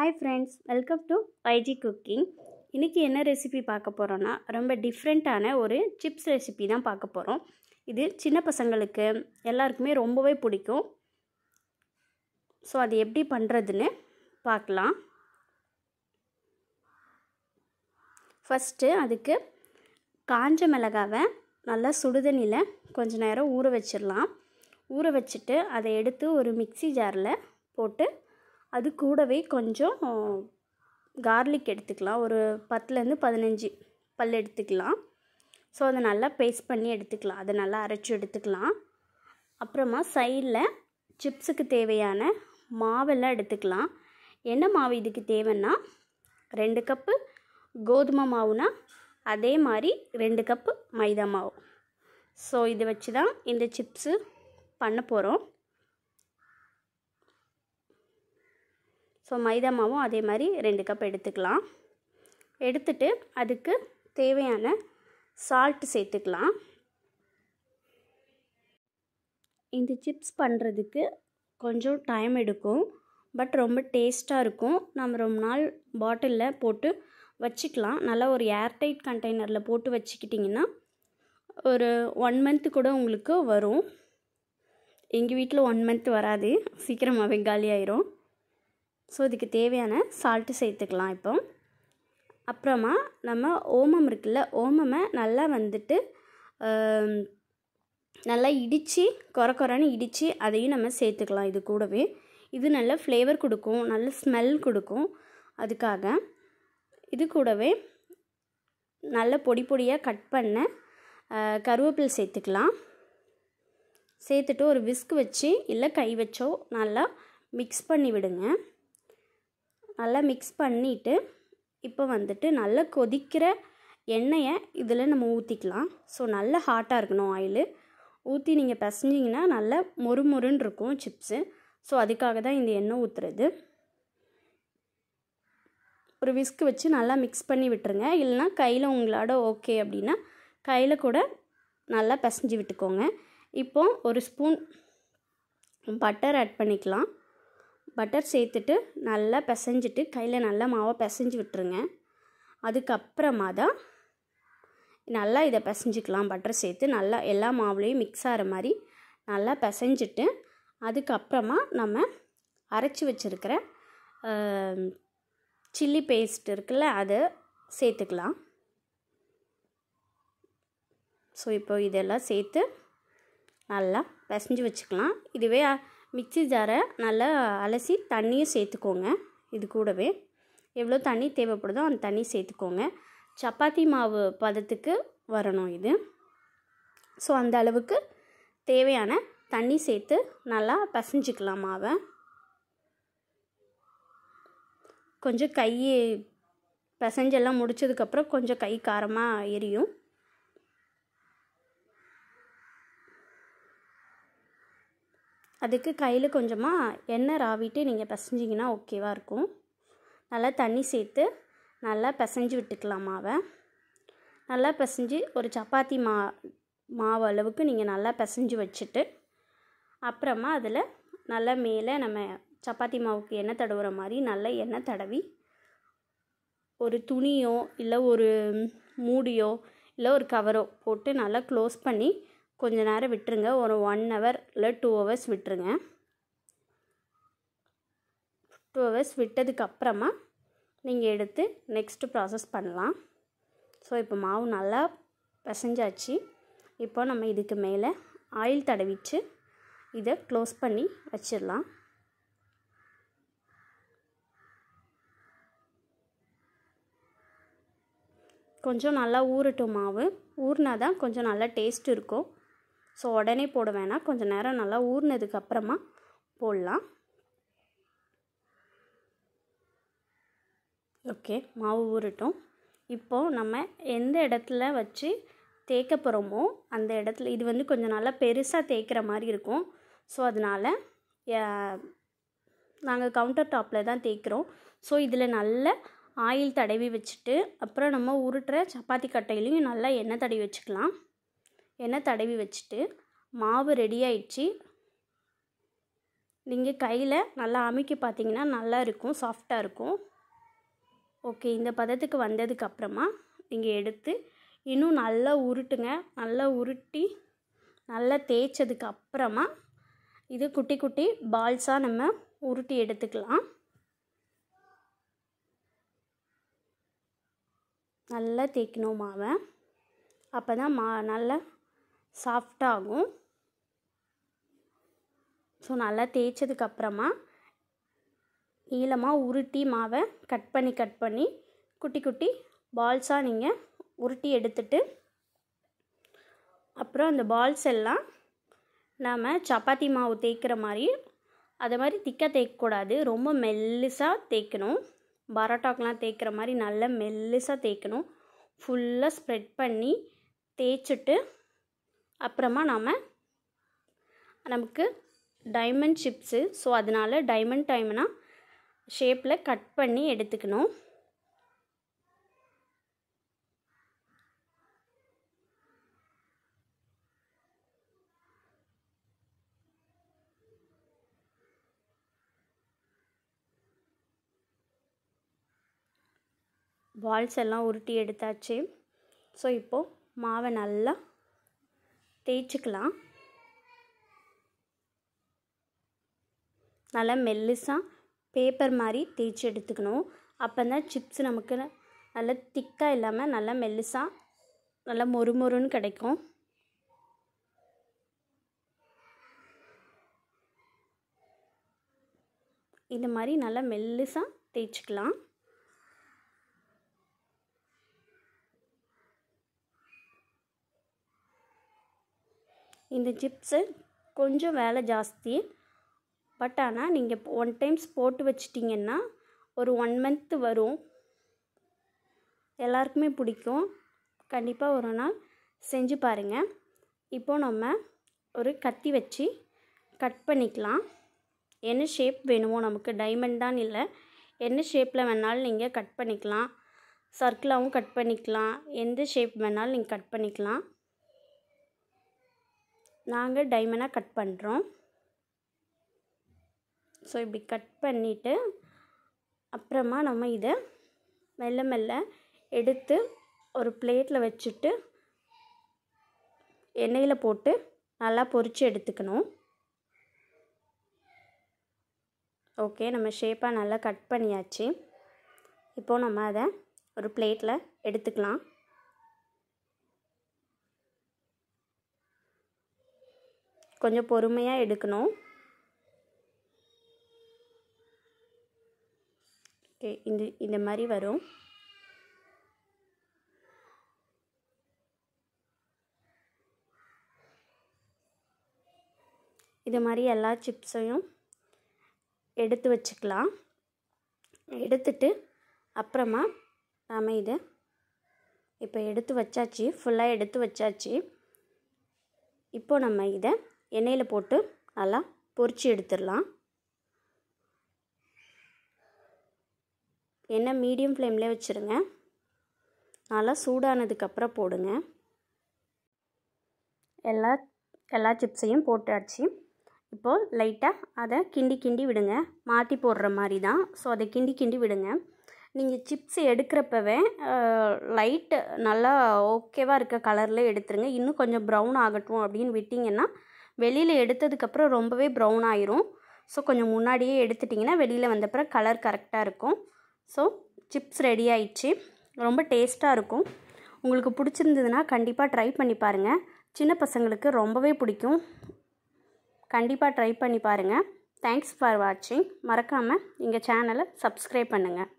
hi friends welcome to IG cooking இன்றைக்கி என்ன recipe பார்க்க போகிறோன்னா ரொம்ப டிஃப்ரெண்ட்டான ஒரு சிப்ஸ் ரெசிபி தான் பார்க்க போகிறோம் இது சின்ன பசங்களுக்கு எல்லாருக்குமே ரொம்பவே பிடிக்கும் ஸோ அது எப்படி பண்ணுறதுன்னு பார்க்கலாம் ஃபஸ்ட்டு அதுக்கு காஞ்ச மிளகாவை நல்லா சுடுதண்ணியில் கொஞ்ச நேரம் ஊற வச்சிடலாம் ஊற வச்சுட்டு அதை எடுத்து ஒரு மிக்சி ஜாரில் போட்டு அது கூடவே கொஞ்சம் கார்லிக் எடுத்துக்கலாம் ஒரு பத்துலேருந்து பதினஞ்சு பல் எடுத்துக்கலாம் ஸோ அதை நல்லா பேஸ்ட் பண்ணி எடுத்துக்கலாம் அதை நல்லா அரைச்சி எடுத்துக்கலாம் அப்புறமா சைடில் சிப்ஸுக்கு தேவையான மாவெல்லாம் எடுத்துக்கலாம் என்ன மாவு இதுக்கு தேவைன்னா ரெண்டு கப்பு கோதுமை மாவுனா அதே மாதிரி ரெண்டு கப்பு மைதா மாவு ஸோ இதை வச்சு தான் இந்த சிப்ஸு பண்ண போகிறோம் ஸோ மைதா மாவும் அதே மாதிரி ரெண்டு கப் எடுத்துக்கலாம் எடுத்துட்டு அதுக்கு தேவையான சால்ட் சேர்த்துக்கலாம் இந்த சிப்ஸ் பண்ணுறதுக்கு கொஞ்சம் டைம் எடுக்கும் பட் ரொம்ப டேஸ்ட்டாக இருக்கும் நம்ம ரொம்ப நாள் பாட்டிலில் போட்டு வச்சுக்கலாம் நல்லா ஒரு ஏர்டைட் கண்டெய்னரில் போட்டு வச்சுக்கிட்டிங்கன்னா ஒரு ஒன் மந்த்து கூட உங்களுக்கு வரும் எங்கள் வீட்டில் ஒன் மந்த் வராது சீக்கிரமாகவே ஆயிரும் ஸோ இதுக்கு தேவையான சால்ட்டு சேர்த்துக்கலாம் இப்போ அப்புறமா நம்ம ஓமம் இருக்குல்ல ஓமமை நல்லா வந்துட்டு நல்லா இடித்து கொர கொரன்னு இடித்து அதையும் நம்ம சேர்த்துக்கலாம் இது கூடவே இது நல்ல ஃப்ளேவர் கொடுக்கும் நல்ல ஸ்மெல் கொடுக்கும் அதுக்காக இது கூடவே நல்ல பொடி பொடியாக கட் பண்ண கருவேப்பில் சேர்த்துக்கலாம் சேர்த்துட்டு ஒரு விஸ்க் வச்சு இல்லை கை வச்சோ நல்லா மிக்ஸ் பண்ணி விடுங்க நல்லா மிக்ஸ் பண்ணிவிட்டு இப்போ வந்துட்டு நல்லா கொதிக்கிற எண்ணெயை இதில் நம்ம ஊற்றிக்கலாம் ஸோ நல்லா ஹாட்டாக இருக்கணும் ஆயில் ஊற்றி நீங்கள் பிசைஞ்சிங்கன்னா நல்லா மொறுமொறுன்னு இருக்கும் சிப்ஸு ஸோ அதுக்காக தான் இந்த எண்ணெய் ஊற்றுறது ஒரு விஸ்க் வச்சு நல்லா மிக்ஸ் பண்ணி விட்டுருங்க இல்லைனா கையில் உங்களோட ஓகே அப்படின்னா கையில் கூட நல்லா பிசைஞ்சு விட்டுக்கோங்க இப்போது ஒரு ஸ்பூன் பட்டர் ஆட் பண்ணிக்கலாம் பட்டர் சேர்த்துட்டு நல்லா பிசைஞ்சிட்டு கையில் நல்லா மாவை பிசைஞ்சு விட்டுருங்க அதுக்கப்புறமா தான் நல்லா இதை பிசைஞ்சிக்கலாம் பட்டர் சேர்த்து நல்லா எல்லா மாவுலேயும் மிக்ஸ் ஆகிற மாதிரி நல்லா பிசைஞ்சிட்டு அதுக்கப்புறமா நம்ம அரைச்சி வச்சுருக்கிற சில்லி பேஸ்ட் இருக்குல்ல அதை சேர்த்துக்கலாம் ஸோ இப்போ இதெல்லாம் சேர்த்து நல்லா பிசைஞ்சு வச்சுக்கலாம் இதுவே மிக்சி ஜாரை நல்லா அலசி தண்ணியும் சேர்த்துக்கோங்க இது கூடவே எவ்வளோ தண்ணி தேவைப்படுதோ அந்த தண்ணி சேர்த்துக்கோங்க சப்பாத்தி மாவு பதத்துக்கு வரணும் இது ஸோ அந்த அளவுக்கு தேவையான தண்ணி சேர்த்து நல்லா பசைஞ்சிக்கலாம் மாவை கொஞ்சம் கை பசைஞ்செல்லாம் முடிச்சதுக்கப்புறம் கொஞ்சம் கை காரமாக எரியும் அதுக்கு கையில் கொஞ்சமாக எண்ணெய் ராவிட்டு நீங்கள் பசைஞ்சிங்கன்னா ஓகேவாக இருக்கும் நல்லா தண்ணி சேர்த்து நல்லா பிசைஞ்சு விட்டுக்கலாம் மாவை நல்லா பிசைஞ்சு ஒரு சப்பாத்தி மா மாவு அளவுக்கு நீங்கள் நல்லா பிசைஞ்சு வச்சுட்டு அப்புறமா அதில் நல்லா மேலே நம்ம சப்பாத்தி மாவுக்கு எண்ணெய் தடவுற மாதிரி நல்லா எண்ணெய் தடவி ஒரு துணியோ இல்லை ஒரு மூடியோ இல்லை ஒரு கவரோ போட்டு நல்லா க்ளோஸ் பண்ணி கொஞ்சம் நேரம் விட்டுருங்க ஒரு ஒன் ஹவர் இல்லை டூ ஹவர்ஸ் விட்டுருங்க டூ ஹவர்ஸ் விட்டதுக்கப்புறமா நீங்கள் எடுத்து நெக்ஸ்ட்டு ப்ராசஸ் பண்ணலாம் ஸோ இப்போ மாவு நல்லா பிசைஞ்சாச்சு இப்போ நம்ம இதுக்கு மேலே ஆயில் தடவிச்சு இதை க்ளோஸ் பண்ணி வச்சிடலாம் கொஞ்சம் நல்லா ஊறட்டும் மாவு ஊறினா தான் கொஞ்சம் நல்லா டேஸ்ட் இருக்கும் ஸோ உடனே போட வேணாம் கொஞ்சம் நேரம் நல்லா ஊறினதுக்கு அப்புறமா போடலாம் ஓகே மாவு ஊறட்டும் இப்போது நம்ம எந்த இடத்துல வச்சு தேய்க்க போகிறோமோ அந்த இடத்துல இது வந்து கொஞ்சம் நல்லா பெருசாக தேய்க்கிற மாதிரி இருக்கும் ஸோ அதனால் நாங்கள் கவுண்டர் டாப்பில் தான் தேய்க்கிறோம் ஸோ இதில் நல்ல ஆயில் தடவி வச்சுட்டு அப்புறம் நம்ம உருட்டுற சப்பாத்தி கட்டையிலையும் நல்லா எண்ணெய் தடவி வச்சுக்கலாம் எண்ணெய் தடவி வச்சுட்டு மாவு ரெடி ஆயிடுச்சு நீங்கள் கையில் நல்லா அமைக்க பார்த்தீங்கன்னா நல்லா இருக்கும் சாஃப்டாக இருக்கும் ஓகே இந்த பதத்துக்கு வந்ததுக்கப்புறமா நீங்கள் எடுத்து இன்னும் நல்லா உருட்டுங்க நல்லா உருட்டி நல்லா தேய்ச்சதுக்கு அப்புறமா இது குட்டி குட்டி பால்ஸாக நம்ம உருட்டி எடுத்துக்கலாம் நல்லா தேய்க்கணும் மாவை அப்போ தான் மா நல்லா சாஃப்டாகும் ஸோ நல்லா தேய்ச்சதுக்கப்புறமா நீளமாக உருட்டி மாவை கட் பண்ணி கட் பண்ணி குட்டி குட்டி பால்ஸாக நீங்கள் உருட்டி எடுத்துட்டு அப்புறம் அந்த பால்ஸ் எல்லாம் நாம் சப்பாத்தி மாவு தேய்க்கிற மாதிரி அதை மாதிரி திக்காக தேய்க்கக்கூடாது ரொம்ப மெல்லிசாக தேய்க்கணும் பரோட்டாக்கெலாம் தேய்க்கிற மாதிரி நல்லா மெல்லிசாக தேய்க்கணும் ஃபுல்லாக ஸ்ப்ரெட் பண்ணி தேய்ச்சிட்டு அப்புறமா நாம் நமக்கு டைமண்ட் சிப்ஸு ஸோ அதனால் டைமண்ட் டைம்னா ஷேப்பில் கட் பண்ணி எடுத்துக்கணும் பால்ஸ் எல்லாம் உருட்டி எடுத்தாச்சு ஸோ இப்போது மாவை நல்லா தேய்ச்சிக்கலாம் நல்லா மெல்லிசாக பேப்பர் மாதிரி தேய்ச்சி எடுத்துக்கணும் அப்போ தான் சிப்ஸ் நமக்கு நல்லா திக்காக இல்லாமல் நல்லா மெல்லிசாக நல்லா மொறு மொறுன்னு கிடைக்கும் இந்த மாதிரி நல்லா மெல்லிசாக தேய்ச்சிக்கலாம் இந்த ஜிப்ஸு கொஞ்சம் வேலை ஜாஸ்தி பட் ஆனால் நீங்கள் ஒன் டைம்ஸ் போட்டு வச்சிட்டிங்கன்னா ஒரு ஒன் மந்த்து வரும் எல்லாருக்குமே பிடிக்கும் கண்டிப்பாக ஒரு நாள் செஞ்சு பாருங்கள் இப்போது நம்ம ஒரு கத்தி வச்சு கட் பண்ணிக்கலாம் என்ன ஷேப் வேணுமோ நமக்கு தான் இல்லை என்ன ஷேப்பில் வேணாலும் நீங்கள் கட் பண்ணிக்கலாம் சர்க்கிளாகவும் கட் பண்ணிக்கலாம் எந்த ஷேப் வேணாலும் நீங்கள் கட் பண்ணிக்கலாம் நாங்கள் டைமண்டாக கட் பண்ணுறோம் ஸோ இப்படி கட் பண்ணிவிட்டு அப்புறமா நம்ம இதை மெல்ல மெல்ல எடுத்து ஒரு பிளேட்டில் வச்சுட்டு எண்ணெயில் போட்டு நல்லா பொரித்து எடுத்துக்கணும் ஓகே நம்ம ஷேப்பாக நல்லா கட் பண்ணியாச்சு இப்போது நம்ம அதை ஒரு பிளேட்டில் எடுத்துக்கலாம் கொஞ்சம் பொறுமையாக எடுக்கணும் ஓகே இந்த இந்த மாதிரி வரும் இது மாதிரி எல்லா சிப்ஸையும் எடுத்து வச்சுக்கலாம் எடுத்துட்டு அப்புறமா நாம் இதை இப்போ எடுத்து வச்சாச்சு ஃபுல்லாக எடுத்து வச்சாச்சு இப்போ நம்ம இதை எண்ணெயில் போட்டு நல்லா பொறிச்சு எடுத்துடலாம் எண்ணெய் மீடியம் ஃப்ளேமில் வச்சுருங்க நல்லா சூடானதுக்கப்புறம் போடுங்க எல்லா எல்லா சிப்ஸையும் போட்டாச்சு இப்போது லைட்டாக அதை கிண்டி கிண்டி விடுங்க மாற்றி போடுற மாதிரி தான் ஸோ அதை கிண்டி கிண்டி விடுங்க நீங்கள் சிப்ஸ் எடுக்கிறப்பவே லைட்டு நல்லா ஓகேவாக இருக்க கலரில் எடுத்துருங்க இன்னும் கொஞ்சம் ப்ரௌன் ஆகட்டும் அப்படின்னு விட்டிங்கன்னா வெளியில் எடுத்ததுக்கப்புறம் ரொம்பவே ப்ரௌன் ஆயிரும் ஸோ கொஞ்சம் முன்னாடியே எடுத்துட்டிங்கன்னா வெளியில் வந்தப்பறம் கலர் கரெக்டாக இருக்கும் ஸோ சிப்ஸ் ரெடி ஆயிடுச்சு ரொம்ப டேஸ்ட்டாக இருக்கும் உங்களுக்கு பிடிச்சிருந்ததுன்னா கண்டிப்பாக ட்ரை பண்ணி பாருங்கள் சின்ன பசங்களுக்கு ரொம்பவே பிடிக்கும் கண்டிப்பாக ட்ரை பண்ணி பாருங்கள் தேங்க்ஸ் ஃபார் வாட்சிங் மறக்காமல் எங்கள் சேனலை சப்ஸ்கிரைப் பண்ணுங்கள்